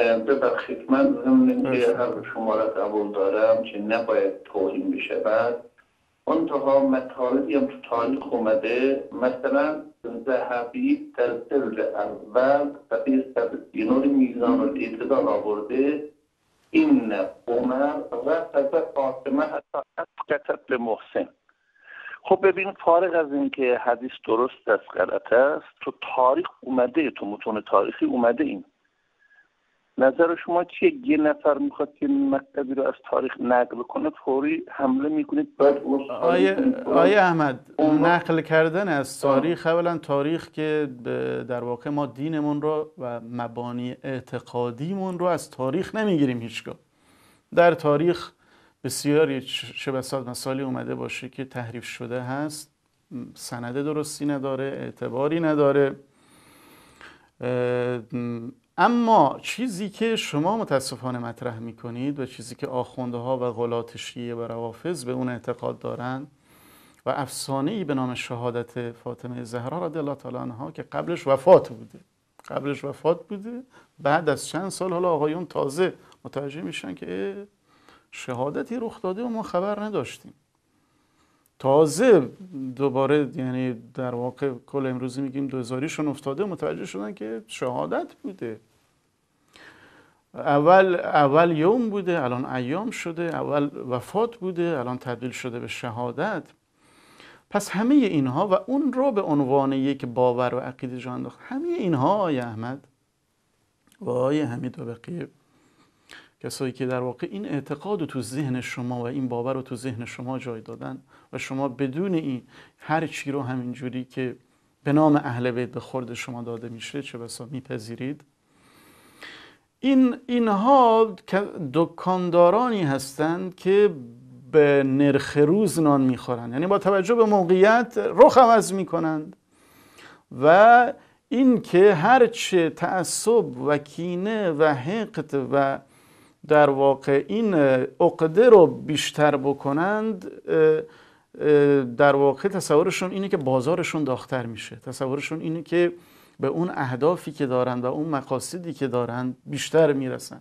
ببخشید من ضمن اینکه حرف شما را قبول دارم که نباید توهین بشود منتها مطالبی هم تو تاریخ اومده مثلا ذهبی در سر اول صفحه سر دینار میزان اعتدال آورده این عمر و فاطمه حتی به محسن خب ببین فارغ از اینکه حدیث درست است غلط است تو تاریخ اومده تو متون تاریخی اومده این نظر شما چیه یه نفر میخواد که مکتبی رو از تاریخ نقل کنه فوری حمله میکنید بعد آیه, آیه احمد نقل کردن از تاریخ اولا تاریخ که در واقع ما دینمون رو و مبانی اعتقادیمون رو از تاریخ نمیگیریم هیچگاه در تاریخ بسیاری شبسات مثالی اومده باشه که تحریف شده هست سنده درستی نداره اعتباری نداره اما چیزی که شما متاسفانه مطرح میکنید و چیزی که آخونده ها و غلات شیعه و روافظ به اون اعتقاد دارند و افسانه ای به نام شهادت فاطمه زهرا رضی الله تعالی عنها که قبلش وفات بوده قبلش وفات بوده بعد از چند سال حالا آقایون تازه متوجه میشن که شهادتی رخ داده و ما خبر نداشتیم تازه دوباره یعنی در واقع کل امروزی میگیم دوزاریشون افتاده متوجه شدن که شهادت بوده اول اول یوم بوده الان ایام شده اول وفات بوده الان تبدیل شده به شهادت پس همه اینها و اون رو به عنوان یک باور و عقیده جا انداخت همه اینها آی احمد و آی حمید و بقیه کسایی که در واقع این اعتقاد رو تو ذهن شما و این باور رو تو ذهن شما جای دادن و شما بدون این هر چی رو همینجوری که به نام اهل بیت به خورد شما داده میشه چه بسا میپذیرید این اینها دکاندارانی هستند که به نرخ روز نان میخورند یعنی با توجه به موقعیت رخ عوض میکنند و اینکه هرچه تعصب و کینه و حقد و در واقع این عقده رو بیشتر بکنند در واقع تصورشون اینه که بازارشون داختر میشه تصورشون اینه که به اون اهدافی که دارند و اون مقاصدی که دارند بیشتر میرسن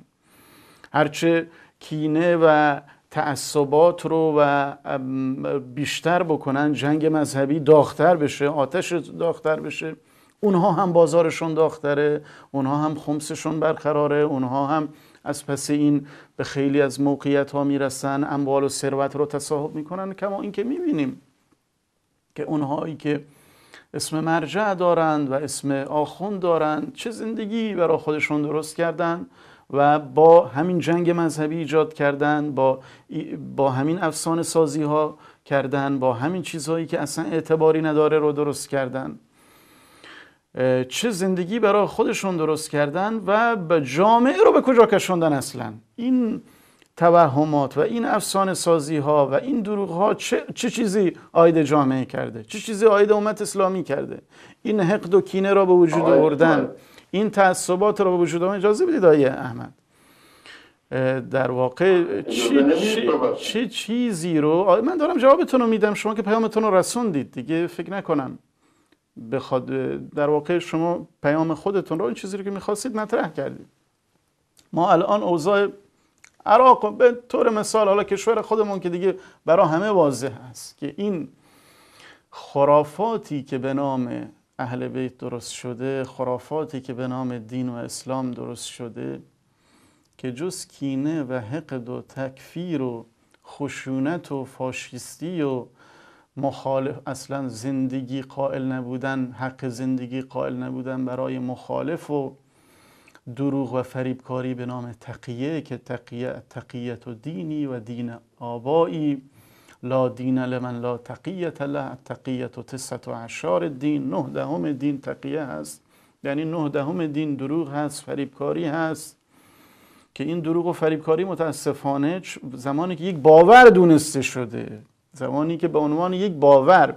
هرچه کینه و تعصبات رو و بیشتر بکنن جنگ مذهبی داختر بشه آتش داختر بشه اونها هم بازارشون داختره اونها هم خمسشون برقراره اونها هم از پس این به خیلی از موقعیت ها میرسن اموال و ثروت رو تصاحب میکنن کما اینکه میبینیم که اونهایی که اسم مرجع دارند و اسم آخوند دارند چه زندگی برای خودشون درست کردند و با همین جنگ مذهبی ایجاد کردند با, با همین افسانه سازی ها کردن با همین چیزهایی که اصلا اعتباری نداره رو درست کردن چه زندگی برای خودشون درست کردن و به جامعه رو به کجا کشوندن اصلا این توهمات و این افسانه سازی ها و این دروغ ها چه, چه چیزی آید جامعه کرده چه چیزی آید امت اسلامی کرده این حقد و کینه را به وجود آوردن این تعصبات را به وجود آوردن اجازه بدید آیه احمد در واقع چه چی، چی، چیزی رو من دارم جوابتون رو میدم شما که پیامتون رو رسوندید دیگه فکر نکنم بخواد در واقع شما پیام خودتون رو این چیزی رو که میخواستید مطرح کردید ما الان اوضاع عراق خب به طور مثال حالا کشور خودمون که دیگه برای همه واضح هست که این خرافاتی که به نام اهل بیت درست شده خرافاتی که به نام دین و اسلام درست شده که جز کینه و حقد و تکفیر و خشونت و فاشیستی و مخالف اصلا زندگی قائل نبودن حق زندگی قائل نبودن برای مخالف و دروغ و فریبکاری به نام تقیه که تقیه تقیت و دینی و دین آبایی لا دین لمن لا تقیت له تقیت و تست و عشار دین نه دهم دین تقیه هست یعنی نه دهم دین دروغ هست فریبکاری هست که این دروغ و فریبکاری متاسفانه زمانی که یک باور دونسته شده زمانی که به عنوان یک باور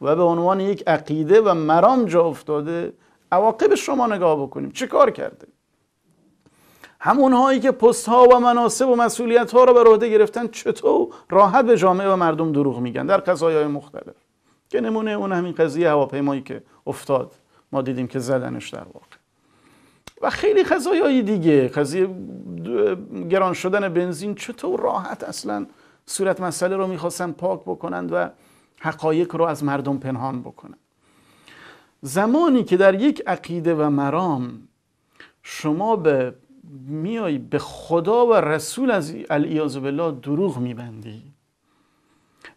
و به عنوان یک عقیده و مرام جا افتاده عواقب شما نگاه بکنیم چه کار کرده همونهایی که پست ها و مناسب و مسئولیت ها رو بر عهده گرفتن چطور راحت به جامعه و مردم دروغ میگن در قضایای مختلف که نمونه اون همین قضیه هواپیمایی که افتاد ما دیدیم که زدنش در واقع و خیلی قضایای دیگه قضیه گران شدن بنزین چطور راحت اصلا صورت مسئله رو میخواستن پاک بکنند و حقایق رو از مردم پنهان بکنند زمانی که در یک عقیده و مرام شما به میای به خدا و رسول از الیاز بالله دروغ میبندی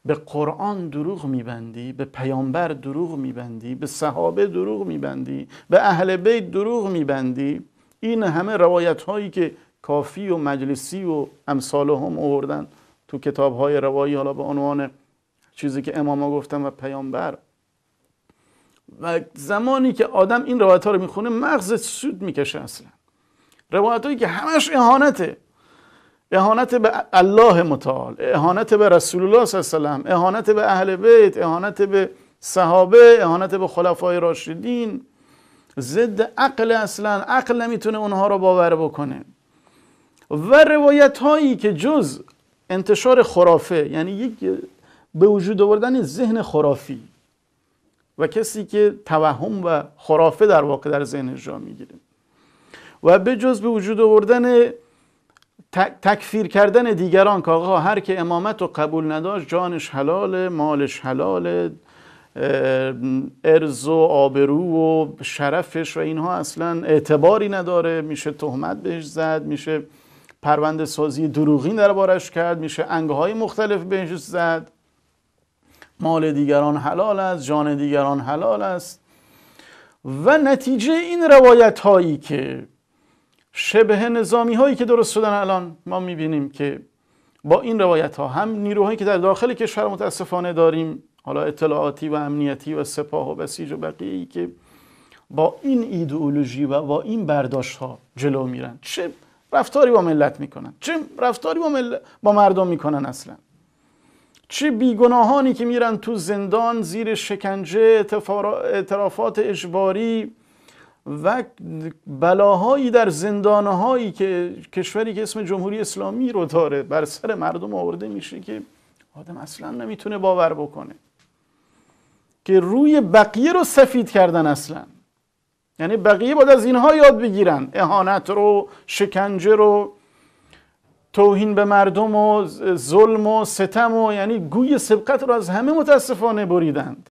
به قرآن دروغ میبندی به پیامبر دروغ میبندی به صحابه دروغ میبندی به اهل بیت دروغ میبندی این همه روایت هایی که کافی و مجلسی و امثال هم آوردن تو کتاب های روایی حالا به عنوان چیزی که اماما گفتن و پیامبر و زمانی که آدم این روایت ها رو میخونه مغزت سود میکشه اصلا روایت که همش اهانته اهانت به الله متعال اهانت به رسول الله صلی الله علیه و اهانت به اهل بیت اهانت به صحابه اهانت به خلفای راشدین ضد عقل اصلا عقل نمیتونه اونها رو باور بکنه و روایت هایی که جز انتشار خرافه یعنی یک به وجود آوردن ذهن خرافی و کسی که توهم و خرافه در واقع در ذهن جا میگیره و به جز به وجود آوردن تکفیر کردن دیگران که آقا هر که امامت رو قبول نداشت جانش حلاله مالش حلاله ارز و آبرو و شرفش و اینها اصلا اعتباری نداره میشه تهمت بهش زد میشه پرونده سازی دروغین دربارش کرد میشه انگهای مختلف بهش زد مال دیگران حلال است جان دیگران حلال است و نتیجه این روایت هایی که شبه نظامی هایی که درست شدن الان ما میبینیم که با این روایت ها هم نیروهایی که در داخل کشور متاسفانه داریم حالا اطلاعاتی و امنیتی و سپاه و بسیج و بقیه ای که با این ایدئولوژی و با این برداشت ها جلو میرن چه رفتاری با ملت میکنن چه رفتاری با, با مردم میکنن اصلا چه بیگناهانی که میرن تو زندان زیر شکنجه اعترافات اجباری و بلاهایی در زندانهایی که کشوری که اسم جمهوری اسلامی رو داره بر سر مردم آورده میشه که آدم اصلا نمیتونه باور بکنه که روی بقیه رو سفید کردن اصلا یعنی بقیه باید از اینها یاد بگیرن اهانت رو شکنجه رو توهین به مردم و ظلم و ستم و یعنی گوی سبقت رو از همه متاسفانه بریدند